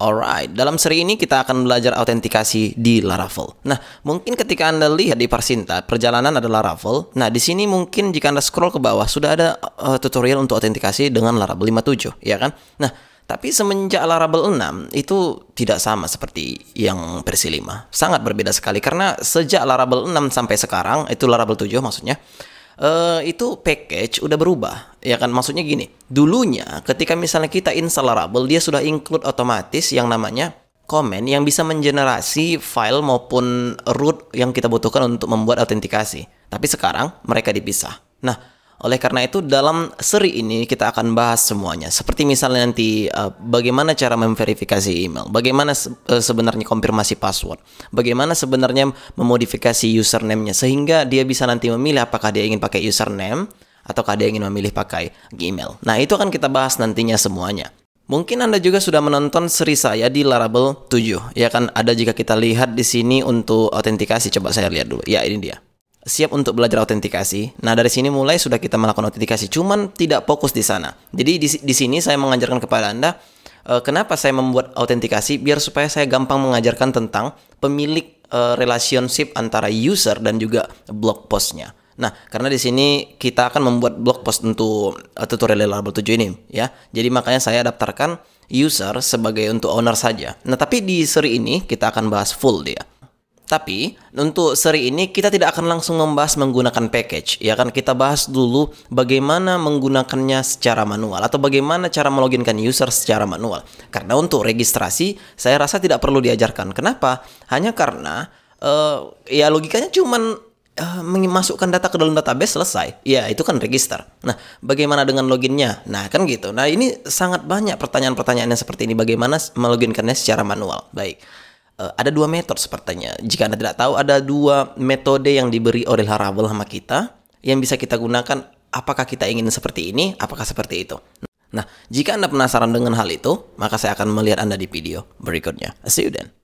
Alright, dalam seri ini kita akan belajar autentikasi di Laravel. Nah, mungkin ketika Anda lihat di Parsinta, perjalanan adalah Laravel. Nah, di sini mungkin jika Anda scroll ke bawah, sudah ada uh, tutorial untuk autentikasi dengan Laravel 57, ya kan? Nah, tapi semenjak Laravel 6 itu tidak sama seperti yang versi 5. Sangat berbeda sekali karena sejak Laravel 6 sampai sekarang, itu Laravel 7 maksudnya, uh, itu package udah berubah ya kan maksudnya gini dulunya ketika misalnya kita install Laravel dia sudah include otomatis yang namanya komen yang bisa mengenerasi file maupun root yang kita butuhkan untuk membuat autentikasi tapi sekarang mereka dipisah nah oleh karena itu dalam seri ini kita akan bahas semuanya. Seperti misalnya nanti uh, bagaimana cara memverifikasi email, bagaimana se uh, sebenarnya konfirmasi password, bagaimana sebenarnya memodifikasi username-nya sehingga dia bisa nanti memilih apakah dia ingin pakai username ataukah dia ingin memilih pakai Gmail. Nah, itu akan kita bahas nantinya semuanya. Mungkin Anda juga sudah menonton seri saya di Laravel 7. Ya kan ada jika kita lihat di sini untuk autentikasi coba saya lihat dulu. Ya, ini dia siap untuk belajar autentikasi. Nah, dari sini mulai sudah kita melakukan autentikasi, cuman tidak fokus di sana. Jadi di, di sini saya mengajarkan kepada Anda e, kenapa saya membuat autentikasi biar supaya saya gampang mengajarkan tentang pemilik e, relationship antara user dan juga blog postnya. Nah, karena di sini kita akan membuat blog post untuk eh, tutorial level 7 ini ya. Jadi makanya saya daftarkan user sebagai untuk owner saja. Nah, tapi di seri ini kita akan bahas full dia. Tapi untuk seri ini kita tidak akan langsung membahas menggunakan package, ya kan kita bahas dulu bagaimana menggunakannya secara manual atau bagaimana cara meloginkan user secara manual. Karena untuk registrasi saya rasa tidak perlu diajarkan. Kenapa? Hanya karena uh, ya logikanya cuman eh, memasukkan data ke dalam database selesai. Ya, itu kan register. Nah, bagaimana dengan loginnya? Nah, kan gitu. Nah, ini sangat banyak pertanyaan-pertanyaan yang seperti ini bagaimana meloginkannya secara manual. Baik. Eh, ada dua metode sepertinya. Jika Anda tidak tahu, ada dua metode yang diberi oleh Laravel sama kita yang bisa kita gunakan apakah kita ingin seperti ini, apakah seperti itu. Nah, jika Anda penasaran dengan hal itu, maka saya akan melihat Anda di video berikutnya. See you then.